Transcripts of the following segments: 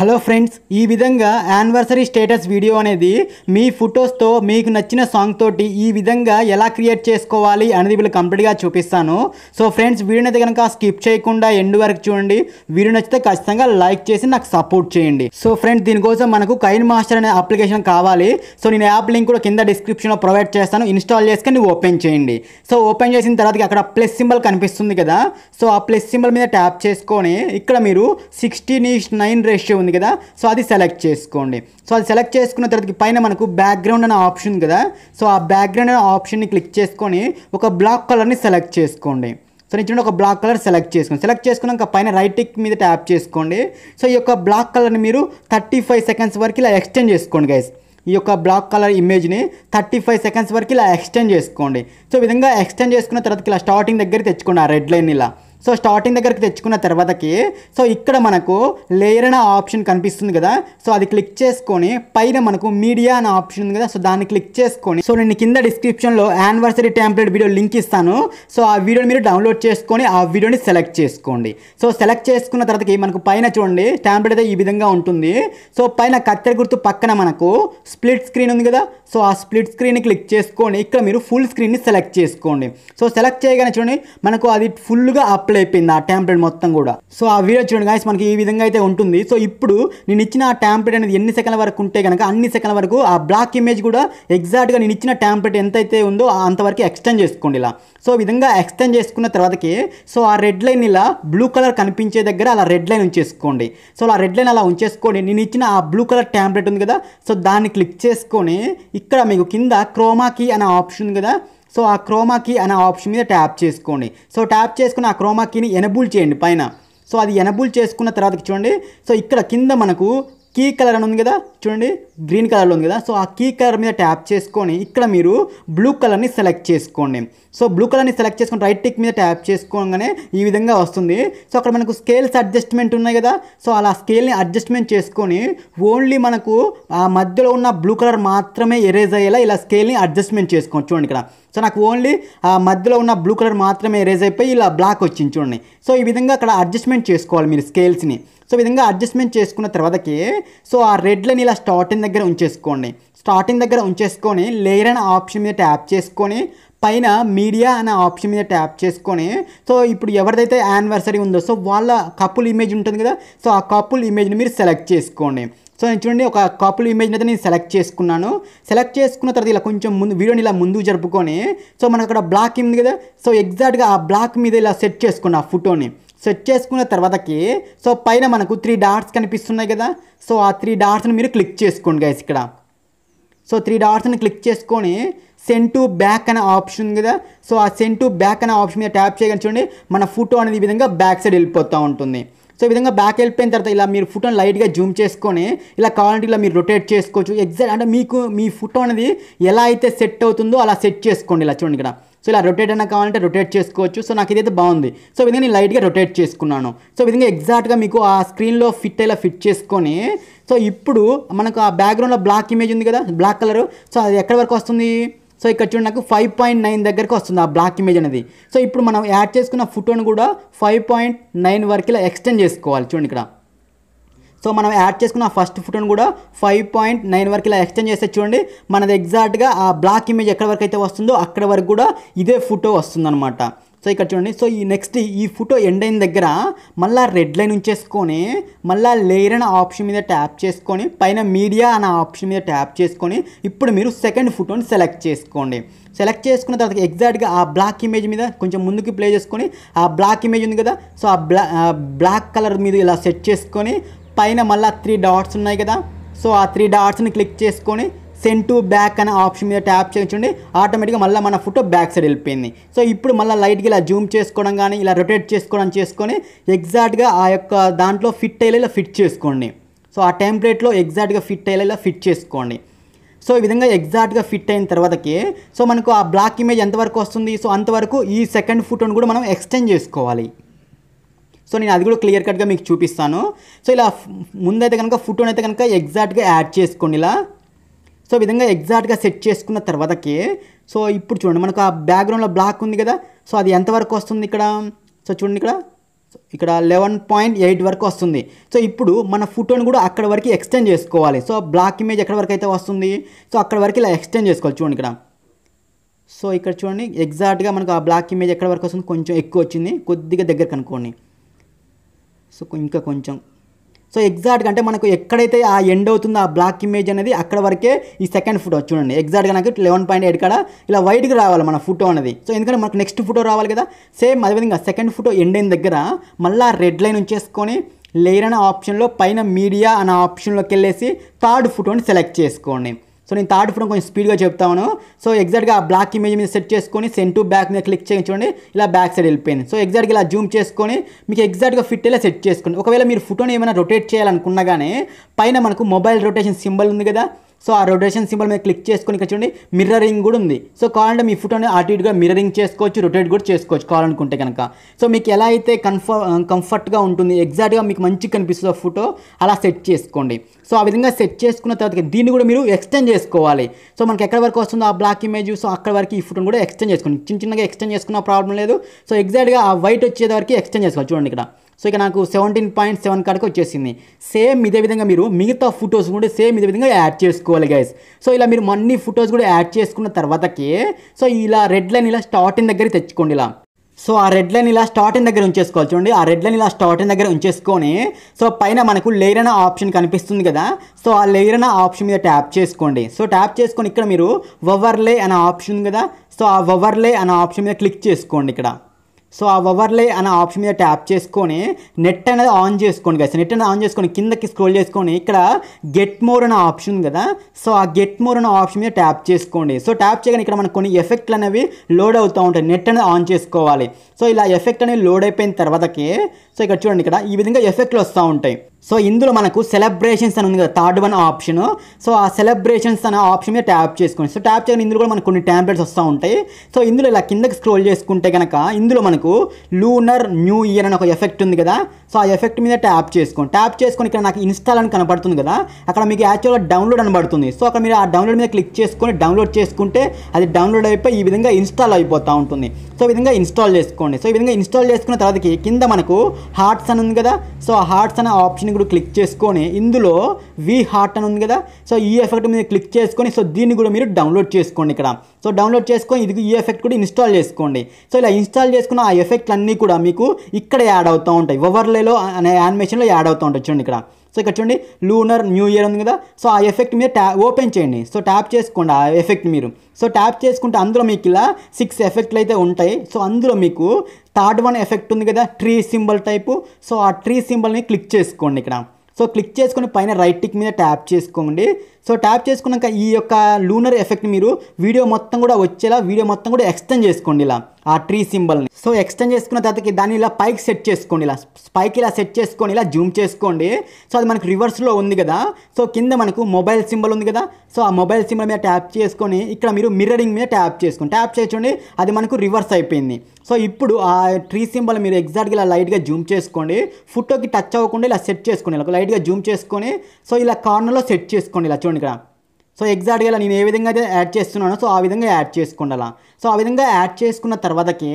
hello friends ఈ విధంగా anniversary status video అనేది మీ ఫొటోస్తో మీకు నచ్చిన సాంగ్ తోటి ఈ విధంగా ఎలా క్రియేట్ చేసుకోవాలి అనేది వీళ్ళు కంప్లీట్గా చూపిస్తాను సో ఫ్రెండ్స్ వీడియోని కనుక స్కిప్ చేయకుండా ఎండ్ వరకు చూడండి వీడియో నచ్చితే ఖచ్చితంగా లైక్ చేసి నాకు సపోర్ట్ చేయండి సో ఫ్రెండ్స్ దీనికోసం మనకు కైన్ మాస్టర్ అనే అప్లికేషన్ కావాలి సో నేను యాప్ లింక్ కూడా కింద డిస్క్రిప్షన్లో ప్రొవైడ్ చేస్తాను ఇన్స్టాల్ చేసుకొని ఓపెన్ చేయండి సో ఓపెన్ చేసిన తర్వాత అక్కడ ప్లస్ సింబల్ కనిపిస్తుంది కదా సో ఆ ప్లస్ సింబల్ మీద ట్యాప్ చేసుకొని ఇక్కడ మీరు సిక్స్టీన్ ఈస్ట్ నైన్ రేషియో ఉంది ఉంటుంది కదా సో అది సెలెక్ట్ చేసుకోండి సో అది సెలెక్ట్ చేసుకున్న తర్వాత పైన మనకు బ్యాక్గ్రౌండ్ అనే ఆప్షన్ కదా సో ఆ బ్యాక్గ్రౌండ్ అనే ఆప్షన్ని క్లిక్ చేసుకొని ఒక బ్లాక్ కలర్ని సెలెక్ట్ చేసుకోండి సో నేను చూడండి ఒక బ్లాక్ కలర్ సెలెక్ట్ చేసుకోండి సెలెక్ట్ చేసుకున్నాక పైన రైట్ టిక్ మీద ట్యాప్ చేసుకోండి సో ఈ యొక్క బ్లాక్ కలర్ని మీరు థర్టీ ఫైవ్ సెకండ్స్ వరకు ఇలా ఎక్స్టెండ్ చేసుకోండి గైస్ ఈ యొక్క బ్లాక్ కలర్ ఇమేజ్ని థర్టీ ఫైవ్ సెకండ్స్ వరకు ఇలా ఎక్స్టెండ్ చేసుకోండి సో విధంగా ఎక్స్టెండ్ చేసుకున్న తర్వాత ఇలా స్టార్టింగ్ దగ్గర తెచ్చుకోండి ఆ రెడ్ లైన్ ఇలా సో స్టార్టింగ్ దగ్గరికి తెచ్చుకున్న తర్వాతకి సో ఇక్కడ మనకు లేయర్ అనే ఆప్షన్ కనిపిస్తుంది కదా సో అది క్లిక్ చేసుకొని పైన మనకు మీడియా అనే ఆప్షన్ ఉంది కదా సో దాన్ని క్లిక్ చేసుకొని సో నేను కింద డిస్క్రిప్షన్లో యానివర్సరీ ట్యాంప్లెట్ వీడియో లింక్ ఇస్తాను సో ఆ వీడియోని మీరు డౌన్లోడ్ చేసుకొని ఆ వీడియోని సెలెక్ట్ చేసుకోండి సో సెలెక్ట్ చేసుకున్న తర్వాతకి మనకు పైన చూడండి ట్యాంప్లెట్ అయితే ఈ విధంగా ఉంటుంది సో పైన కత్తెర గుర్తు పక్కన మనకు స్ప్లిట్ స్క్రీన్ ఉంది కదా సో ఆ స్ప్లిట్ స్క్రీన్ని క్లిక్ చేసుకొని ఇక్కడ మీరు ఫుల్ స్క్రీన్ని సెలెక్ట్ చేసుకోండి సో సెలెక్ట్ చేయగానే చూడండి మనకు అది ఫుల్గా అప్ కప్పలు అయిపోయింది ఆ ట్యాంప్లెట్ మొత్తం కూడా సో ఆ వీడియో చూడండి గాయస్ మనకి ఈ విధంగా అయితే ఉంటుంది సో ఇప్పుడు నేను ఇచ్చిన ఆ ట్యాంప్లెట్ అనేది ఎన్ని సెకండ్ల వరకు ఉంటే కనుక అన్ని సెకండ్ల వరకు ఆ బ్లాక్ ఇమేజ్ కూడా ఎగ్జాక్ట్గా నేను ఇచ్చిన ట్యాంప్లెట్ ఎంతైతే ఉందో అంతవరకు ఎక్స్టెండ్ చేసుకోండి ఇలా సో విధంగా ఎక్స్టెండ్ చేసుకున్న తర్వాతకి సో ఆ రెడ్ లైన్ ఇలా బ్లూ కలర్ కనిపించే దగ్గర అలా రెడ్ లైన్ ఉంచేసుకోండి సో అలా రెడ్ లైన్ అలా ఉంచేసుకోండి నేను ఇచ్చిన ఆ బ్లూ కలర్ ట్యాంప్లెట్ ఉంది కదా సో దాన్ని క్లిక్ చేసుకొని ఇక్కడ మీకు కింద క్రోమాకి అనే ఆప్షన్ ఉంది కదా సో ఆ క్రోమా కీ అనే ఆప్షన్ మీద ట్యాప్ చేసుకోండి సో ట్యాప్ చేసుకుని ఆ క్రోమా కీని ఎనబుల్ చేయండి పైన సో అది ఎనబుల్ చేసుకున్న తర్వాత చూడండి సో ఇక్కడ కింద మనకు కీ కలర్ అని ఉంది కదా చూడండి గ్రీన్ కలర్లో ఉంది కదా సో ఆ కీ కలర్ మీద ట్యాప్ చేసుకొని ఇక్కడ మీరు బ్లూ కలర్ని సెలెక్ట్ చేసుకోండి సో బ్లూ కలర్ని సెలెక్ట్ చేసుకొని రైట్ టిక్ మీద ట్యాప్ చేసుకోగానే ఈ విధంగా వస్తుంది సో అక్కడ మనకు స్కేల్స్ అడ్జస్ట్మెంట్ ఉన్నాయి కదా సో అలా స్కేల్ని అడ్జస్ట్మెంట్ చేసుకొని ఓన్లీ మనకు ఆ మధ్యలో ఉన్న బ్లూ కలర్ మాత్రమే ఎరేజ్ అయ్యేలా ఇలా స్కేల్ని అడ్జస్ట్మెంట్ చేసుకోండి చూడండి ఇక్కడ సో నాకు ఓన్లీ ఆ మధ్యలో ఉన్న బ్లూ కలర్ మాత్రమే ఎరేజ్ అయిపోయి ఇలా బ్లాక్ వచ్చింది చూడండి సో ఈ విధంగా అక్కడ అడ్జస్ట్మెంట్ చేసుకోవాలి మీరు స్కేల్స్ని సో విధంగా అడ్జస్ట్మెంట్ చేసుకున్న తర్వాతకి సో ఆ రెడ్లని ఇలా స్టార్టింగ్ దగ్గర ఉంచేసుకోండి స్టార్టింగ్ దగ్గర ఉంచేసుకొని లేయర్ అనే ఆప్షన్ మీద ట్యాప్ చేసుకొని పైన మీడియా అనే ఆప్షన్ మీద ట్యాప్ చేసుకొని సో ఇప్పుడు ఎవరిదైతే యానివర్సరీ ఉందో సో వాళ్ళ కపుల్ ఇమేజ్ ఉంటుంది కదా సో ఆ కపుల్ ఇమేజ్ని మీరు సెలెక్ట్ చేసుకోండి సో నేను చూడండి ఒక కాపుల్ ఇమేజ్ అయితే నేను సెలెక్ట్ చేసుకున్నాను సెలెక్ట్ చేసుకున్న తర్వాత ఇలా కొంచెం ముందు వీడియోని ఇలా ముందు జరుపుకొని సో మనకు అక్కడ బ్లాక్ ఉంది కదా సో ఎగ్జాక్ట్గా ఆ బ్లాక్ మీద ఇలా సెట్ చేసుకున్న ఫోటోని సెట్ చేసుకున్న తర్వాతకి సో పైన మనకు త్రీ డాట్స్ కనిపిస్తున్నాయి కదా సో ఆ త్రీ డాట్స్ని మీరు క్లిక్ చేసుకోండి గైస్ ఇక్కడ సో త్రీ డాట్స్ని క్లిక్ చేసుకొని సెంట్ టు బ్యాక్ అనే ఆప్షన్ ఉంది కదా సో ఆ సెంట్ టు బ్యాక్ అనే ఆప్షన్ మీద ట్యాప్ చూడండి మన ఫోటో అనేది ఈ విధంగా బ్యాక్ సైడ్ వెళ్ళిపోతూ ఉంటుంది సో ఈ విధంగా బ్యాక్ వెళ్ళిపోయిన తర్వాత ఇలా మీరు ఫోటోని లైట్గా జూమ్ చేసుకొని ఇలా కావాలంటే ఇలా మీరు రొటేట్ చేసుకోవచ్చు ఎగ్జాక్ట్ అంటే మీకు మీ ఫోటో అనేది ఎలా అయితే సెట్ అవుతుందో అలా సెట్ చేసుకోండి ఇలా చూడండి ఇక్కడ సో ఇలా రొటేట్ అయినా కావాలంటే రొటేట్ చేసుకోవచ్చు సో నాకు ఇదైతే బాగుంది సో విధంగా నేను లైట్గా రొటేట్ చేసుకున్నాను సో విధంగా ఎగ్జాక్ట్గా మీకు ఆ స్క్రీన్లో ఫిట్ అయ్యేలా ఫిట్ చేసుకొని సో ఇప్పుడు మనకు ఆ బ్యాక్గ్రౌండ్లో బ్లాక్ ఇమేజ్ ఉంది కదా బ్లాక్ కలర్ సో అది ఎక్కడి వరకు వస్తుంది సో ఇక్కడ చూడండి నాకు ఫైవ్ పాయింట్ నైన్ దగ్గరకు వస్తుంది ఆ బ్లాక్ ఇమేజ్ అనేది సో ఇప్పుడు మనం యాడ్ చేసుకున్న ఫోటోను కూడా ఫైవ్ పాయింట్ నైన్ వరకు ఇలా ఎక్స్టెండ్ చేసుకోవాలి చూడండి ఇక్కడ సో మనం యాడ్ చేసుకున్న ఫస్ట్ ఫోటోను కూడా ఫైవ్ పాయింట్ నైన్ వరకు ఇలా ఎక్స్టెండ్ చేస్తే చూడండి మనది ఎగ్జాక్ట్గా ఆ బ్లాక్ ఇమేజ్ ఎక్కడ వరకు అయితే వస్తుందో అక్కడ వరకు కూడా ఇదే ఫోటో వస్తుందన్నమాట సో ఇక్కడ చూడండి సో ఈ నెక్స్ట్ ఈ ఫోటో ఎండ్ అయిన దగ్గర మళ్ళీ రెడ్ లైన్ ఉంచేసుకొని మళ్ళీ లేయర్ అనే ఆప్షన్ మీద ట్యాప్ చేసుకొని పైన మీడియా అనే ఆప్షన్ మీద ట్యాప్ చేసుకొని ఇప్పుడు మీరు సెకండ్ ఫోటోని సెలెక్ట్ చేసుకోండి సెలెక్ట్ చేసుకున్న తర్వాత ఎగ్జాక్ట్గా ఆ బ్లాక్ ఇమేజ్ మీద కొంచెం ముందుకు ప్లే చేసుకొని ఆ బ్లాక్ ఇమేజ్ ఉంది కదా సో ఆ బ్లా బ్లాక్ కలర్ మీద ఇలా సెట్ చేసుకొని పైన మళ్ళీ త్రీ డాట్స్ ఉన్నాయి కదా సో ఆ త్రీ డాట్స్ని క్లిక్ చేసుకొని సెండ్ టు బ్యాక్ అనే ఆప్షన్ మీద ట్యాప్ చేయించండి ఆటోమేటిక్గా మళ్ళీ మన ఫోటో బ్యాక్ సైడ్ వెళ్ళిపోయింది సో ఇప్పుడు మళ్ళీ లైట్గా ఇలా జూమ్ చేసుకోవడం కానీ ఇలా రొటేట్ చేసుకోవడం చేసుకొని ఎగ్జాక్ట్గా ఆ యొక్క దాంట్లో ఫిట్ అయ్యేలా ఇలా ఫిట్ చేసుకోండి సో ఆ టెంప్లెట్లో ఎగ్జాక్ట్గా ఫిట్ అయ్యేలా ఫిట్ చేసుకోండి సో ఈ విధంగా ఎగ్జాక్ట్గా ఫిట్ అయిన తర్వాతకి సో మనకు ఆ బ్లాక్ ఇమేజ్ ఎంతవరకు వస్తుంది సో అంతవరకు ఈ సెకండ్ ఫోటోని కూడా మనం ఎక్స్టెండ్ చేసుకోవాలి సో నేను అది కూడా క్లియర్ కట్గా మీకు చూపిస్తాను సో ఇలా ముందైతే కనుక ఫోటోని అయితే కనుక ఎగ్జాక్ట్గా యాడ్ చేసుకోండి ఇలా సో విధంగా ఎగ్జాక్ట్గా సెట్ చేసుకున్న తర్వాతకి సో ఇప్పుడు చూడండి మనకు ఆ బ్యాక్గ్రౌండ్లో బ్లాక్ ఉంది కదా సో అది ఎంతవరకు వస్తుంది ఇక్కడ సో చూడండి ఇక్కడ ఇక్కడ లెవెన్ పాయింట్ ఎయిట్ వరకు వస్తుంది సో ఇప్పుడు మన ఫోటోని కూడా అక్కడ వరకు ఎక్స్టెండ్ చేసుకోవాలి సో బ్లాక్ ఇమేజ్ ఎక్కడ వరకు అయితే వస్తుంది సో అక్కడ వరకు ఇలా ఎక్స్టెండ్ చేసుకోవాలి చూడండి ఇక్కడ సో ఇక్కడ చూడండి ఎగ్జాక్ట్గా మనకు ఆ బ్లాక్ ఇమేజ్ ఎక్కడ వరకు వస్తుంది కొంచెం ఎక్కువ వచ్చింది కొద్దిగా దగ్గర కనుక్కోండి సో ఇంకా కొంచెం సో ఎగ్జాక్ట్గా అంటే మనకు ఎక్కడైతే ఆ ఎండ్ అవుతుందో ఆ బ్లాక్ ఇమేజ్ అనేది అక్కడ వరకే ఈ సెకండ్ ఫోటో చూడండి ఎగ్జాక్ట్గా నాకు లెవెన్ పాయింట్ ఎయిట్ కాడ ఇలా వైట్గా రావాలి మన ఫోటో అనేది సో ఎందుకంటే మనకు నెక్స్ట్ ఫోటో రావాలి కదా సేమ్ అదేవిధంగా సెకండ్ ఫోటో ఎండ్ అయిన దగ్గర మళ్ళీ రెడ్ లైన్ ఉంచేసుకొని లేయర్ అనే ఆప్షన్లో పైన మీడియా అనే ఆప్షన్లోకి వెళ్ళేసి థర్డ్ ఫోటోని సెలెక్ట్ చేసుకోండి సో నేను థర్డ్ ఫోన్ కొంచెం స్పీడ్గా చెప్తాను సో ఎగ్జాక్ట్గా ఆ బ్లాక్ ఇమేజ్ మీద సెట్ చేసుకొని సెండ్ టు బ్యాక్ మీద క్లిక్ చేయండి ఇలా బ్యాక్ సైడ్ వెళ్ళిపోయింది సో ఎగ్జాక్ట్గా ఇలా జూమ్ చేసుకొని మీకు ఎగ్జాక్ట్గా ఫిట్ ఎలా సెట్ చేసుకోండి ఒకవేళ మీరు ఫోటోని ఏమైనా రొటేట్ చేయాలనుకున్నా కానీ పైన మనకు మొబైల్ రొటేషన్ సింబల్ ఉంది కదా సో ఆ రొటేషన్ సింబల్ మీద క్లిక్ చేసుకుని ఇక్కడ చూడండి మిర్రరింగ్ కూడా ఉంది సో కావాలంటే మీ ఫోటోని అటు ఇటుగా మిర్రరింగ్ చేసుకోవచ్చు రొటేట్ కూడా చేసుకోవచ్చు కావాలనుకుంటే కనుక సో మీకు ఎలా అయితే కన్ఫర్ కంఫర్ట్గా ఉంటుంది ఎగ్జాక్ట్గా మీకు మంచి కనిపిస్తుందో ఫోటో అలా సెట్ చేసుకోండి సో ఆ విధంగా సెట్ చేసుకున్న తర్వాత దీన్ని కూడా మీరు ఎక్స్టెండ్ చేసుకోవాలి సో మనకి ఎక్కడ వరకు వస్తుందో ఆ బ్లాక్ ఇమేజ్ సో అక్కడ వరకు ఈ ఫోటోని కూడా ఎక్స్టెండ్ చేసుకోండి చిన్న చిన్నగా ఎక్స్టెండ్ చేసుకున్న ప్రాబ్లం లేదు సో ఎగ్జాక్ట్గా ఆ వైట్ వచ్చేది వరకు ఎక్స్టెండ్ చేసుకోవాలి చూడండి ఇక్కడ సో ఇక నాకు సెవెంటీన్ పాయింట్ సెవెన్ కాడికి వచ్చేసింది సేమ్ ఇదే విధంగా మీరు మిగతా ఫొటోస్ కూడా సేమ్ ఇదే విధంగా యాడ్ చేసుకోవాలి గైస్ సో ఇలా మీరు మన్ని ఫొటోస్ కూడా యాడ్ చేసుకున్న తర్వాతకి సో ఇలా రెడ్ లైన్ ఇలా స్టార్టింగ్ దగ్గర తెచ్చుకోండి ఇలా సో ఆ రెడ్ లైన్ ఇలా స్టార్టింగ్ దగ్గర ఉంచేసుకోవాలి చూడండి ఆ రెడ్ లైన్ ఇలా స్టార్టింగ్ దగ్గర ఉంచేసుకొని సో పైన మనకు లేయర్ అనే ఆప్షన్ కనిపిస్తుంది కదా సో ఆ లేయర్ అనే ఆప్షన్ మీద ట్యాప్ చేసుకోండి సో ట్యాప్ చేసుకొని ఇక్కడ మీరు వవర్లే అనే ఆప్షన్ కదా సో ఆ వవర్లే అనే ఆప్షన్ మీద క్లిక్ చేసుకోండి ఇక్కడ సో ఆ ఓవర్లే అనే ఆప్షన్ మీద ట్యాప్ చేసుకొని నెట్ అనేది ఆన్ చేసుకోండి కదా నెట్ అనేది ఆన్ చేసుకొని కిందకి స్క్రోల్ చేసుకొని ఇక్కడ గెట్ మోర్ అనే ఆప్షన్ కదా సో ఆ గెట్ మోర్ అనే ఆప్షన్ మీద ట్యాప్ చేసుకోండి సో ట్యాప్ చేయగానే ఇక్కడ మనకు కొన్ని ఎఫెక్ట్లు అనేవి లోడ్ అవుతూ ఉంటాయి నెట్ అనేది ఆన్ చేసుకోవాలి సో ఇలా ఎఫెక్ట్ అనేది లోడ్ అయిపోయిన తర్వాతకి సో ఇక్కడ చూడండి ఇక్కడ ఈ విధంగా ఎఫెక్ట్లు వస్తూ ఉంటాయి సో ఇందులో మనకు సెలబ్రేషన్స్ అని ఉంది కదా థర్డ్ వన్ ఆప్షన్ సో ఆ సెలబ్రేషన్స్ అనే ఆప్షన్ మీద ట్యాప్ చేసుకోండి సో ట్యాప్ చేయడం ఇందులో కూడా మనకు కొన్ని ట్యాంప్లెట్స్ వస్తూ ఉంటాయి సో ఇందులో ఇలా కిందకి స్క్రోల్ చేసుకుంటే కనుక ఇందులో మనకు లూనర్ న్యూ ఇయర్ అని ఒక ఎఫెక్ట్ ఉంది కదా సో ఆ ఎఫెక్ట్ మీద ట్యాప్ చేసుకోండి ట్యాప్ చేసుకొని ఇక్కడ నాకు ఇన్స్టాల్ అని కనబడుతుంది కదా అక్కడ మీకు యాక్చువల్గా డౌన్లోడ్ అని పడుతుంది సో అక్కడ మీరు ఆ డౌన్లోడ్ మీద క్లిక్ చేసుకొని డౌన్లోడ్ చేసుకుంటే అది డౌన్లోడ్ అయిపోయి ఈ విధంగా ఇన్స్టాల్ అయిపోతూ ఉంటుంది సో ఈ విధంగా ఇన్స్టాల్ చేసుకోండి సో ఈ విధంగా ఇన్స్టాల్ చేసుకున్న తర్వాతకి కింద మనకు హార్ట్స్ అని ఉంది కదా సో ఆ హార్ట్స్ అనే ఆప్షన్ ఆప్షన్ని కూడా క్లిక్ చేసుకొని ఇందులో వి హార్ట్ అని ఉంది కదా సో ఈ ఎఫెక్ట్ మీద క్లిక్ చేసుకొని సో దీన్ని కూడా మీరు డౌన్లోడ్ చేసుకోండి ఇక్కడ సో డౌన్లోడ్ చేసుకొని ఇది ఈ e ఎఫెక్ట్ కూడా ఇన్స్టాల్ చేసుకోండి సో ఇలా ఇన్స్టాల్ చేసుకున్న ఆ ఎఫెక్ట్లు అన్నీ కూడా మీకు ఇక్కడ యాడ్ అవుతూ ఉంటాయి ఓవర్లేలో అనే యానిమేషన్లో యాడ్ అవుతూ ఉంటాయి చూడండి ఇక్కడ సో ఇక్కడ చూడండి లూనర్ న్యూ ఇయర్ ఉంది కదా సో ఆ ఎఫెక్ట్ మీరు ట్యా ఓపెన్ చేయండి సో ట్యాప్ చేసుకోండి ఆ ఎఫెక్ట్ మీరు సో ట్యాప్ చేసుకుంటే అందులో మీకు ఇలా సిక్స్ ఎఫెక్ట్లు అయితే ఉంటాయి సో అందులో మీకు థర్డ్ వన్ ఎఫెక్ట్ ఉంది కదా ట్రీ సింబల్ టైపు సో ఆ ట్రీ సింబల్ని క్లిక్ చేసుకోండి ఇక్కడ సో క్లిక్ చేసుకొని పైన రైట్ టిక్ మీద ట్యాప్ చేసుకోండి సో ట్యాప్ చేసుకున్నాక ఈ యొక్క లూనర్ ఎఫెక్ట్ మీరు వీడియో మొత్తం కూడా వచ్చేలా వీడియో మొత్తం కూడా ఎక్స్టెండ్ చేసుకోండి ఇలా ఆ ట్రీ సింబల్ని సో ఎక్స్టెండ్ చేసుకున్న తర్వాతకి దాన్ని ఇలా పైకి సెట్ చేసుకోండి ఇలా స్పైక్ ఇలా సెట్ చేసుకొని ఇలా జూమ్ చేసుకోండి సో అది మనకు రివర్స్లో ఉంది కదా సో కింద మనకు మొబైల్ సింబల్ ఉంది కదా సో ఆ మొబైల్ సింబల్ మీద ట్యాప్ చేసుకొని ఇక్కడ మీరు మిర్రరింగ్ మీద ట్యాప్ చేసుకోండి ట్యాప్ చేయండి అది మనకు రివర్స్ అయిపోయింది సో ఇప్పుడు ఆ ట్రీ సింబల్ మీరు ఎగ్జాక్ట్గా ఇలా లైట్గా జూమ్ చేసుకోండి ఫోటోకి టచ్ అవ్వకుండా ఇలా సెట్ చేసుకోండి ఇలా లైట్గా జూమ్ చేసుకొని సో ఇలా కార్నర్లో సెట్ చేసుకోండి ఇలా చూడండి ఇక్కడ సో ఎగ్జాక్ట్గా ఇలా నేను ఏ విధంగా అయితే యాడ్ చేస్తున్నానో సో ఆ విధంగా యాడ్ చేసుకోండాల సో ఆ విధంగా యాడ్ చేసుకున్న తర్వాతకి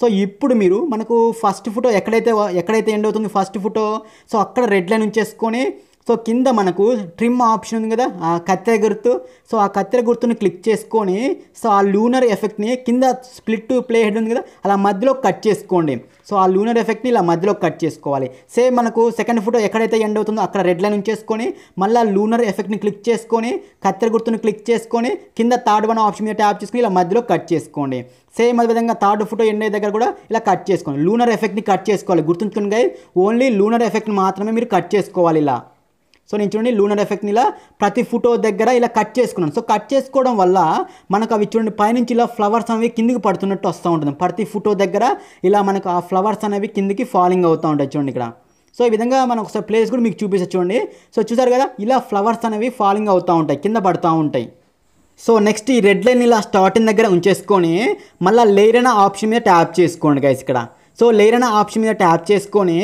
సో ఇప్పుడు మీరు మనకు ఫస్ట్ ఫోటో ఎక్కడైతే ఎక్కడైతే ఎండ్ అవుతుంది ఫస్ట్ ఫోటో సో అక్కడ రెడ్ లైన్ ఉంచేసుకొని సో కింద మనకు ట్రిమ్ ఆప్షన్ ఉంది కదా ఆ కత్తెర గుర్తు సో ఆ కత్తెర గుర్తుని క్లిక్ చేసుకొని సో ఆ లూనర్ ఎఫెక్ట్ని కింద స్ప్లిట్ ప్లే హెడ్ ఉంది కదా అలా మధ్యలో కట్ చేసుకోండి సో ఆ లూనర్ ఎఫెక్ట్ని ఇలా మధ్యలో కట్ చేసుకోవాలి సేమ్ మనకు సెకండ్ ఫోటో ఎక్కడైతే ఎండ్ అవుతుందో అక్కడ రెడ్ లైన్ ఉంచేసుకొని మళ్ళీ ఆ లూనర్ ఎఫెక్ట్ని క్లిక్ చేసుకొని కత్తెర గుర్తుని క్లిక్ చేసుకొని కింద థర్డ్ వన్ ఆప్షన్ మీద ట్యాప్ చేసుకుని ఇలా మధ్యలో కట్ చేసుకోండి సేమ్ అదేవిధంగా థర్డ్ ఫోటో ఎండ్ అయ్యే దగ్గర కూడా ఇలా కట్ చేసుకోండి లూనర్ ఎఫెక్ట్ని కట్ చేసుకోవాలి గుర్తుంచుకుని ఓన్లీ లూనర్ ఎఫెక్ట్ మాత్రమే మీరు కట్ చేసుకోవాలి ఇలా సో నేను చూడండి లూనర్ ఎఫెక్ట్ని ఇలా ప్రతి ఫోటో దగ్గర ఇలా కట్ చేసుకున్నాను సో కట్ చేసుకోవడం వల్ల మనకు అవి చూడండి పైనుంచి ఇలా ఫ్లవర్స్ అనేవి కిందికి పడుతున్నట్టు వస్తూ ఉంటుంది ప్రతి ఫోటో దగ్గర ఇలా మనకు ఆ ఫ్లవర్స్ అనేవి కిందికి ఫాలింగ్ అవుతూ ఉంటాయి చూడండి ఇక్కడ సో ఈ విధంగా మనం ఒకసారి ప్లేస్ కూడా మీకు చూపిస్తా చూడండి సో చూసారు కదా ఇలా ఫ్లవర్స్ అనేవి ఫాలింగ్ అవుతూ ఉంటాయి కింద పడుతూ ఉంటాయి సో నెక్స్ట్ ఈ రెడ్ లైన్ ఇలా స్టార్టింగ్ దగ్గర ఉంచేసుకొని మళ్ళీ లేరైన ఆప్షన్ మీద ట్యాప్ చేసుకోండి గైస్ ఇక్కడ సో లేర్ అనే ఆప్షన్ మీద ట్యాప్ చేసుకొని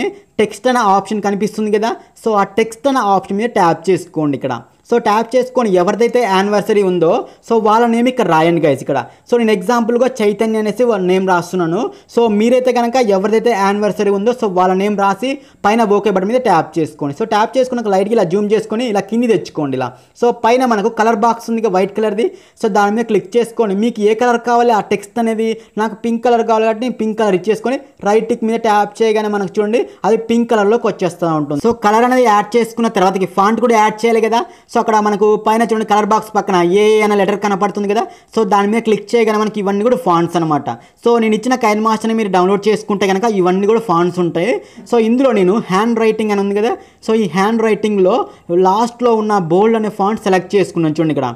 టెక్స్ట్ అనే ఆప్షన్ కనిపిస్తుంది కదా సో ఆ టెక్స్ట్ అనే ఆప్షన్ మీద ట్యాప్ చేసుకోండి ఇక్కడ సో ట్యాప్ చేసుకొని ఎవరిదైతే యానివర్సరీ ఉందో సో వాళ్ళ నేమ్ ఇక్కడ రాయండి గైస్ ఇక్కడ సో నేను ఎగ్జాంపుల్గా చైతన్య అనేసి వాళ్ళ నేమ్ రాస్తున్నాను సో మీరైతే కనుక ఎవరిదైతే యానివర్సరీ ఉందో సో వాళ్ళ నేమ్ రాసి పైన ఓకే బటన్ మీద ట్యాప్ చేసుకోండి సో ట్యాప్ చేసుకున్నాక లైట్గా ఇలా జూమ్ చేసుకొని ఇలా కింది తెచ్చుకోండి ఇలా సో పైన మనకు కలర్ బాక్స్ ఉంది వైట్ కలర్ది సో దాని మీద క్లిక్ చేసుకోండి మీకు ఏ కలర్ కావాలి ఆ టెక్స్ట్ అనేది నాకు పింక్ కలర్ కావాలి కాబట్టి పింక్ కలర్ ఇచ్చేసుకొని రైట్ టిక్ మీద ట్యాప్ చేయగానే మనకు చూడండి అది పింక్ కలర్లోకి వచ్చేస్తూ ఉంటుంది సో కలర్ అనేది యాడ్ చేసుకున్న తర్వాతకి ఫాంట్ కూడా యాడ్ చేయాలి కదా సో సో అక్కడ మనకు పైన చూడండి కలర్ బాక్స్ పక్కన ఏ అనే లెటర్ కనపడుతుంది కదా సో దాని మీద క్లిక్ చేయగానే మనకి ఇవన్నీ కూడా ఫాండ్స్ అనమాట సో నేను ఇచ్చిన కైన్ మాస్టర్ని మీరు డౌన్లోడ్ చేసుకుంటే కనుక ఇవన్నీ కూడా ఫాండ్స్ ఉంటాయి సో ఇందులో నేను హ్యాండ్ రైటింగ్ అని ఉంది కదా సో ఈ హ్యాండ్ రైటింగ్లో లాస్ట్లో ఉన్న బోల్డ్ అనే ఫాండ్స్ సెలెక్ట్ చేసుకున్నాను చూడండి ఇక్కడ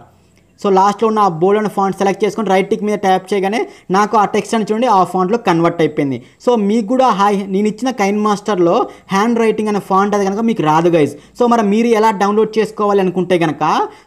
సో లాస్ట్లో ఉన్న ఆ బోల్డ్ అండ్ ఫాంట్ సెలెక్ట్ చేసుకుని రైట్ టిక్ మీద ట్యాప్ చేయగానే నాకు ఆ టెక్స్ట్ అని చూడండి ఆ ఫాంట్లో కన్వర్ట్ అయిపోయింది సో మీకు కూడా హాయ్ నేను ఇచ్చిన కైన్ మాస్టర్లో హ్యాండ్ రైటింగ్ అనే ఫాంట్ అది కనుక మీకు రాదు గైజ్ సో మరి మీరు ఎలా డౌన్లోడ్ చేసుకోవాలి అనుకుంటే కనుక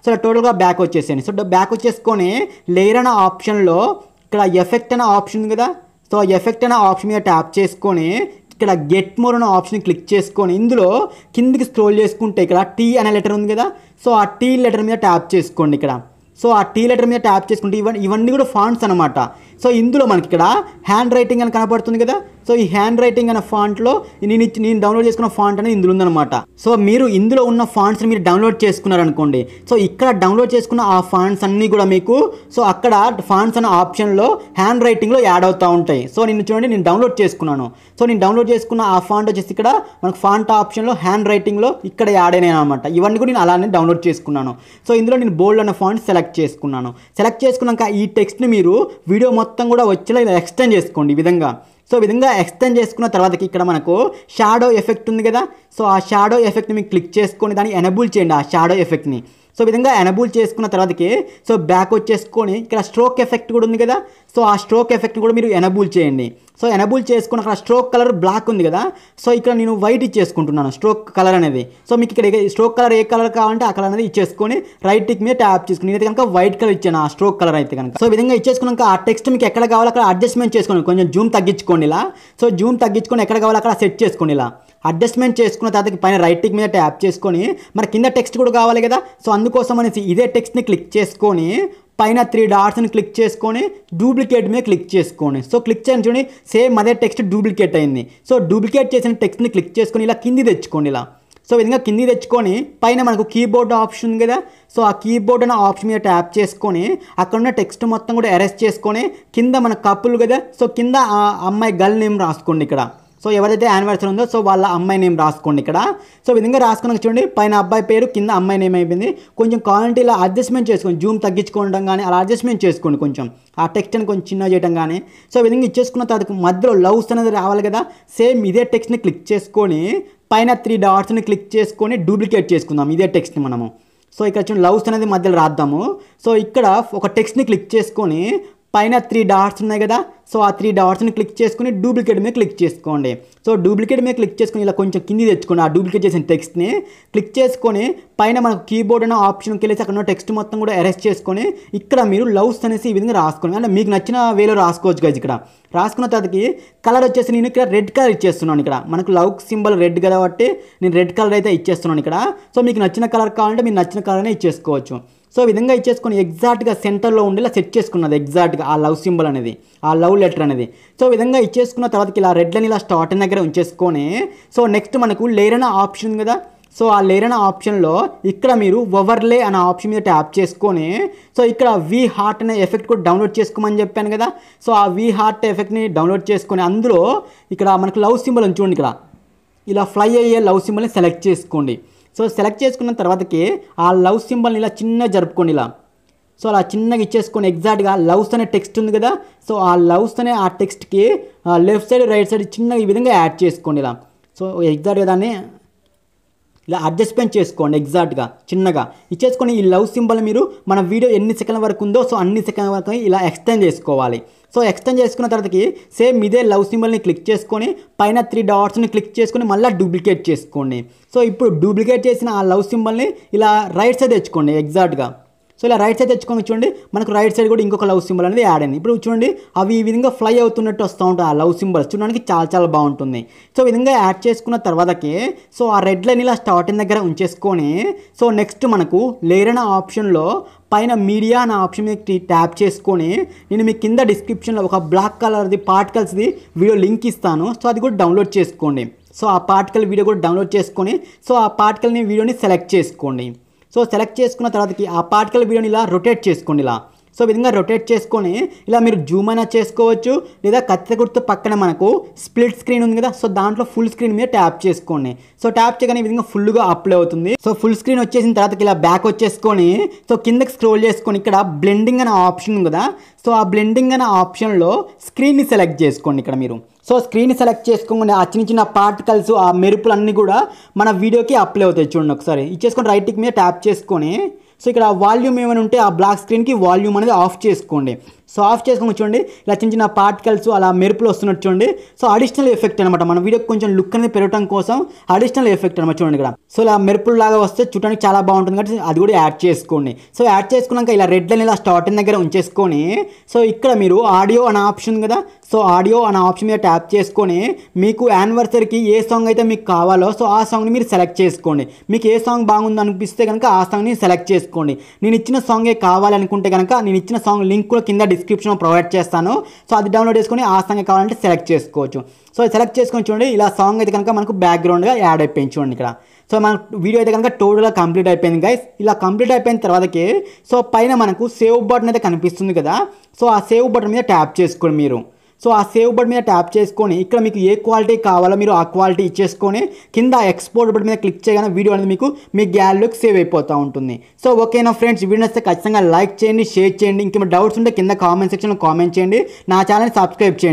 సో టోటల్గా బ్యాక్ వచ్చేసేయండి సో బ్యాక్ వచ్చేసుకొని లేయర్ అనే ఆప్షన్లో ఇక్కడ ఎఫెక్ట్ అనే ఆప్షన్ ఉంది కదా సో ఎఫెక్ట్ అనే ఆప్షన్ మీద ట్యాప్ చేసుకొని ఇక్కడ గెట్ మోర్ అనే ఆప్షన్ క్లిక్ చేసుకొని ఇందులో కిందికి స్క్రోల్ చేసుకుంటే ఇక్కడ టీ అనే లెటర్ ఉంది కదా సో ఆ టీ లెటర్ మీద ట్యాప్ చేసుకోండి ఇక్కడ సో ఆ టీ లెటర్ మీద ట్యాప్ చేసుకుంటే ఇవన్నీ ఇవన్నీ కూడా ఫాంట్స్ అనమాట సో ఇందులో మనకి ఇక్కడ హ్యాండ్ రైటింగ్ అని కనపడుతుంది కదా సో ఈ హ్యాండ్ రైటింగ్ అనే ఫాంట్లో నేను ఇచ్చి నేను డౌన్లోడ్ చేసుకున్న ఫాంట్ అనేది ఇందులో ఉందన్నమాట సో మీరు ఇందులో ఉన్న ఫాంట్స్ని మీరు డౌన్లోడ్ చేసుకున్నారనుకోండి సో ఇక్కడ డౌన్లోడ్ చేసుకున్న ఆ ఫాంట్స్ అన్నీ కూడా మీకు సో అక్కడ ఫాంట్స్ అనే ఆప్షన్లో హ్యాండ్ రైటింగ్లో యాడ్ అవుతూ ఉంటాయి సో నేను చూడండి నేను డౌన్లోడ్ చేసుకున్నాను సో నేను డౌన్లోడ్ చేసుకున్న ఆ ఫాంట్ వచ్చేసి ఇక్కడ మనకు ఫాంట్ ఆప్షన్లో హ్యాండ్ రైటింగ్లో ఇక్కడ యాడ్ అయినాయి అనమాట ఇవన్నీ కూడా నేను అలానే డౌన్లోడ్ చేసుకున్నాను సో ఇందులో నేను బోల్డ్ అనే ఫాంట్ సెలెక్ట్ చేసుకున్నాను సెలెక్ట్ చేసుకున్నాక ఈ టెక్స్ట్ని మీరు వీడియో మొత్తం మొత్తం కూడా వచ్చేలా ఇలా ఎక్స్టెండ్ చేసుకోండి ఈ విధంగా సో విధంగా ఎక్స్టెండ్ చేసుకున్న తర్వాతకి ఇక్కడ మనకు షాడో ఎఫెక్ట్ ఉంది కదా సో ఆ షాడో ఎఫెక్ట్ని మీకు క్లిక్ చేసుకొని దాన్ని ఎనబుల్ చేయండి ఆ షాడో ఎఫెక్ట్ని సో విధంగా ఎనబుల్ చేసుకున్న తర్వాతకి సో బ్యాక్ వచ్చేసుకొని ఇక్కడ స్ట్రోక్ ఎఫెక్ట్ కూడా ఉంది కదా సో ఆ స్ట్రోక్ ఎఫెక్ట్ కూడా మీరు ఎనబుల్ చేయండి సో ఎనబుల్ చేసుకున్న అక్కడ స్ట్రోక్ కలర్ బ్లాక్ ఉంది కదా సో ఇక్కడ నేను వైట్ ఇచ్చేసుకుంటున్నాను స్ట్రోక్ కలర్ అనేది సో మీకు ఇక్కడ స్ట్రోక్ కలర్ ఏ కలర్ కావాలంటే ఆ కలర్ అనేది ఇచ్చేసుకొని రైట్ టిక్ మీద ట్యాప్ చేసుకుని నేనైతే కనుక వైట్ కలర్ ఇచ్చాను ఆ స్ట్రోక్ కలర్ అయితే కనుక సో విధంగా ఇచ్చేసుకున్నాక ఆ టెక్స్ట్ మీకు ఎక్కడ కావాలో అక్కడ అడ్జస్ట్మెంట్ చేసుకోండి కొంచెం జూమ్ తగ్గించుకోండి ఇలా సో జూమ్ తగ్గించుకొని ఎక్కడ కావాలో అక్కడ సెట్ చేసుకోండి ఇలా అడ్జస్ట్మెంట్ చేసుకున్న తర్వాత పైన రైట్ టిక్ మీద ట్యాప్ చేసుకొని మన కింద టెక్స్ట్ కూడా కావాలి కదా సో అందుకోసం అనేసి ఇదే టెక్స్ట్ని క్లిక్ చేసుకొని పైన త్రీ డాట్స్ని క్లిక్ చేసుకొని డూప్లికేట్ మీద క్లిక్ చేసుకోండి సో క్లిక్ చేయండి చూడండి సేమ్ అదే టెక్స్ట్ డూప్లికేట్ అయింది సో డూప్లికేట్ చేసిన టెక్స్ట్ని క్లిక్ చేసుకొని ఇలా కింది తెచ్చుకోండి ఇలా సో విధంగా కింది తెచ్చుకొని పైన మనకు కీబోర్డ్ ఆప్షన్ ఉంది కదా సో ఆ కీబోర్డ్ అనే ఆప్షన్ మీద ట్యాప్ చేసుకొని అక్కడ ఉన్న టెక్స్ట్ మొత్తం కూడా అరెస్ట్ చేసుకొని కింద మన కప్పులు కదా సో కింద ఆ అమ్మాయి గల్ నేమ్ రాసుకోండి ఇక్కడ సో ఎవరైతే యానివర్సరీ ఉందో సో వాళ్ళ అమ్మాయి నేమ్ రాసుకోండి ఇక్కడ సో విధంగా రాసుకున్నాక చూడండి పైన అబ్బాయి పేరు కింద అమ్మాయి నేమ్ అయిపోయింది కొంచెం క్వాలిటీ ఇలా అడ్జస్ట్మెంట్ చేసుకోండి జూమ్ తగ్గించుకోవడం కానీ అలా అడ్జస్ట్మెంట్ చేసుకోండి కొంచెం ఆ టెక్స్ట్ని కొంచెం చిన్న చేయడం కానీ సో విధంగా ఇచ్చేసుకున్న తర్వాత మధ్యలో లవ్స్ అనేది రావాలి కదా సేమ్ ఇదే టెక్స్ట్ని క్లిక్ చేసుకొని పైన త్రీ డాట్స్ని క్లిక్ చేసుకొని డూప్లికేట్ చేసుకుందాం ఇదే టెక్స్ట్ని మనము సో ఇక్కడ చూడండి లవ్స్ అనేది మధ్యలో రాద్దాము సో ఇక్కడ ఒక టెక్స్ట్ని క్లిక్ చేసుకొని పైన త్రీ డాట్స్ ఉన్నాయి కదా సో ఆ త్రీ డాట్స్ని క్లిక్ చేసుకుని డూప్లికేట్ మీద క్లిక్ చేసుకోండి సో డూప్లికేట్ మీద క్లిక్ చేసుకుని ఇలా కొంచెం కింది తెచ్చుకోండి ఆ డూప్లికేట్ చేసిన టెక్స్ట్ని క్లిక్ చేసుకొని పైన మనకు కీబోర్డ్ అనే ఆప్షన్కి వెళ్ళేసి అక్కడ ఉన్న టెక్స్ట్ మొత్తం కూడా అరెస్ట్ చేసుకొని ఇక్కడ మీరు లవ్స్ అనేసి ఈ విధంగా రాసుకోండి అంటే మీకు నచ్చిన వేలో రాసుకోవచ్చు కదా ఇక్కడ రాసుకున్న తర్వాతకి కలర్ వచ్చేసి నేను ఇక్కడ రెడ్ కలర్ ఇచ్చేస్తున్నాను ఇక్కడ మనకు లవ్ సింబల్ రెడ్ కాబట్టి నేను రెడ్ కలర్ అయితే ఇచ్చేస్తున్నాను ఇక్కడ సో మీకు నచ్చిన కలర్ కావాలంటే మీరు నచ్చిన కలర్నే ఇచ్చేసుకోవచ్చు సో విధంగా ఇచ్చేసుకొని ఎగ్జాక్ట్గా సెంటర్లో ఉండేలా సెట్ చేసుకున్నది ఎగ్జాక్ట్గా ఆ లవ్ సింబల్ అనేది ఆ లవ్ లవ్ లెటర్ అనేది సో విధంగా ఇచ్చేసుకున్న తర్వాతకి ఇలా రెడ్లని ఇలా స్టార్ట్ దగ్గర ఉంచేసుకొని సో నెక్స్ట్ మనకు లేరన ఆప్షన్ కదా సో ఆ లేరన ఆప్షన్లో ఇక్కడ మీరు ఓవర్లే అనే ఆప్షన్ మీద ట్యాప్ చేసుకొని సో ఇక్కడ వి హార్ట్ అనే ఎఫెక్ట్ కూడా డౌన్లోడ్ చేసుకోమని చెప్పాను కదా సో ఆ వి హార్ట్ ఎఫెక్ట్ని డౌన్లోడ్ చేసుకొని అందులో ఇక్కడ మనకు లవ్ సింబల్ ఉంచుకోండి ఇక్కడ ఇలా ఫ్లై అయ్యే లవ్ సింబల్ని సెలెక్ట్ చేసుకోండి సో సెలెక్ట్ చేసుకున్న తర్వాతకి ఆ లవ్ సింబల్ని ఇలా చిన్న జరుపుకోండి ఇలా సో అలా చిన్నగా ఇచ్చేసుకొని ఎగ్జాక్ట్గా లవ్స్ అనే టెక్స్ట్ ఉంది కదా సో ఆ లవ్స్ అనే ఆ టెక్స్ట్కి లెఫ్ట్ సైడ్ రైట్ సైడ్ చిన్నగా ఈ విధంగా యాడ్ చేసుకోండి ఇలా సో ఎగ్జాక్ట్గా దాన్ని ఇలా అడ్జస్ట్మెంట్ చేసుకోండి ఎగ్జాక్ట్గా చిన్నగా ఇచ్చేసుకొని ఈ లవ్ సింబల్ మీరు మన వీడియో ఎన్ని సెకండ్ల వరకు ఉందో సో అన్ని సెకండ్ల వరకు ఇలా ఎక్స్టెండ్ చేసుకోవాలి సో ఎక్స్టెండ్ చేసుకున్న తర్వాతకి సేమ్ ఇదే లవ్ సింబల్ని క్లిక్ చేసుకొని పైన త్రీ డాట్స్ని క్లిక్ చేసుకొని మళ్ళీ డూప్లికేట్ చేసుకోండి సో ఇప్పుడు డూప్లికేట్ చేసిన ఆ లవ్ సింబల్ని ఇలా రైట్ సైడ్ తెచ్చుకోండి ఎగ్జాక్ట్గా సో ఇలా రైట్ సైడ్ తెచ్చుకొని చూడండి మనకు రైట్ సైడ్ కూడా ఇంకొక లవ్ సింబల్ అనేది యాడ్ అయింది ఇప్పుడు చూడండి అవి ఈ విధంగా ఫ్లై అవుతున్నట్టు వస్తూ ఉంటాయి ఆ లవ్ సింబల్స్ చూడడానికి చాలా చాలా బాగుంటుంది సో విధంగా యాడ్ చేసుకున్న తర్వాతకి సో ఆ రెడ్ లైన్ ఇలా స్టార్టింగ్ దగ్గర ఉంచేసుకొని సో నెక్స్ట్ మనకు లేరన ఆప్షన్లో పైన మీడియా అనే ఆప్షన్ మీద ట్యాప్ చేసుకొని నేను మీ కింద డిస్క్రిప్షన్లో ఒక బ్లాక్ కలర్ది పార్టికల్స్ది వీడియో లింక్ ఇస్తాను సో అది కూడా డౌన్లోడ్ చేసుకోండి సో ఆ పార్టికల్ వీడియో కూడా డౌన్లోడ్ చేసుకొని సో ఆ పార్టికల్ని వీడియోని సెలెక్ట్ చేసుకోండి సో సెలెక్ట్ చేసుకున్న తర్వాతకి ఆ పార్టికల్ వీడియోని ఇలా రొటేట్ చేసుకోండి ఇలా సో విధంగా రొటేట్ చేసుకొని ఇలా మీరు జూమ్ అయినా చేసుకోవచ్చు లేదా కత్తి గుర్తు పక్కన మనకు స్ప్లిట్ స్క్రీన్ ఉంది కదా సో దాంట్లో ఫుల్ స్క్రీన్ మీద ట్యాప్ చేసుకోండి సో ట్యాప్ చేయగానే ఈ విధంగా ఫుల్గా అప్లై అవుతుంది సో ఫుల్ స్క్రీన్ వచ్చేసిన తర్వాత ఇలా బ్యాక్ వచ్చేసుకొని సో కిందకి స్క్రోల్ చేసుకొని ఇక్కడ బ్లెండింగ్ అనే ఆప్షన్ ఉంది కదా సో ఆ బ్లెండింగ్ అనే ఆప్షన్లో స్క్రీన్ని సెలెక్ట్ చేసుకోండి ఇక్కడ మీరు సో స్క్రీన్ సెలెక్ట్ చేసుకోకుండా ఆ చిన్న చిన్న పార్టికల్స్ ఆ మెరుపులు అన్నీ కూడా మన వీడియోకి అప్లై అవుతాయి చూడండి ఒకసారి ఇచ్చేసుకొని రైట్కి మీద ట్యాప్ చేసుకొని సో ఇక్కడ వాల్యూమ్ ఏమైనా ఉంటే ఆ బ్లాక్ స్క్రీన్కి వాల్యూమ్ అనేది ఆఫ్ చేసుకోండి సో ఆఫ్ చేసుకుని చూడండి ఇలా చిన్న చిన్న పార్టికల్స్ అలా మెరుపులు వస్తున్నట్టు చూడండి సో అడిషనల్ ఎఫెక్ట్ అనమాట మన వీడియో కొంచెం లుక్ అనేది పెరగడం కోసం అడిషనల్ ఎఫెక్ట్ అనమాట చూడండి ఇక్కడ సో ఇలా మెరుపులు లాగా వస్తే చూడడానికి చాలా బాగుంటుంది కాబట్టి అది కూడా యాడ్ చేసుకోండి సో యాడ్ చేసుకున్నాక ఇలా రెడ్ లైన్ ఇలా స్టార్టింగ్ దగ్గర ఉంచేసుకొని సో ఇక్కడ మీరు ఆడియో అనే ఆప్షన్ కదా సో ఆడియో అనే ఆప్షన్ మీద ట్యాప్ చేసుకొని మీకు యానివర్సరీకి ఏ సాంగ్ అయితే మీకు కావాలో సో ఆ సాంగ్ని మీరు సెలెక్ట్ చేసుకోండి మీకు ఏ సాంగ్ బాగుంది అనిపిస్తే కనుక ఆ సాంగ్ని సెలెక్ట్ చేసుకోండి చేసుకోండి నేను ఇచ్చిన సాంగే కావాలనుకుంటే కనుక నేను ఇచ్చిన సాంగ్ లింక్ కూడా కింద డిస్క్రిప్షన్లో ప్రొవైడ్ చేస్తాను సో అది డౌన్లోడ్ చేసుకొని ఆ సాంగ్ కావాలంటే సెలెక్ట్ చేసుకోవచ్చు సో సెలెక్ట్ చేసుకొని చూడండి ఇలా సాంగ్ అయితే కనుక మనకు బ్యాక్గ్రౌండ్గా యాడ్ అయిపోయింది చూడండి ఇక్కడ సో మన వీడియో అయితే కనుక టోటల్గా కంప్లీట్ అయిపోయింది గైస్ ఇలా కంప్లీట్ అయిపోయిన తర్వాతకి సో పైన మనకు సేవ్ బటన్ అయితే కనిపిస్తుంది కదా సో ఆ సేవ్ బటన్ మీద ట్యాప్ చేసుకోండి మీరు సో ఆ సేవ్ బడ్ మీద ట్యాప్ చేసుకొని ఇక్కడ మీకు ఏ క్వాలిటీ కావాలో మీరు ఆ క్వాలిటీ ఇచ్చేసుకొని కింద ఎక్స్పోర్ట్ బడ్ మీద క్లిక్ చేయగానే వీడియో అనేది మీకు మీ గ్యాలరీకి సేవ్ అయిపోతూ ఉంటుంది సో ఓకేనా ఫ్రెండ్స్ వీడియో వస్తే ఖచ్చితంగా లైక్ చేయండి షేర్ చేయండి ఇంకేమైనా డౌట్స్ ఉంటే కింద కామెంట్ సెక్షన్లో కామెంట్ చేయండి నా ఛానల్ని సబ్స్క్రైబ్ చేయండి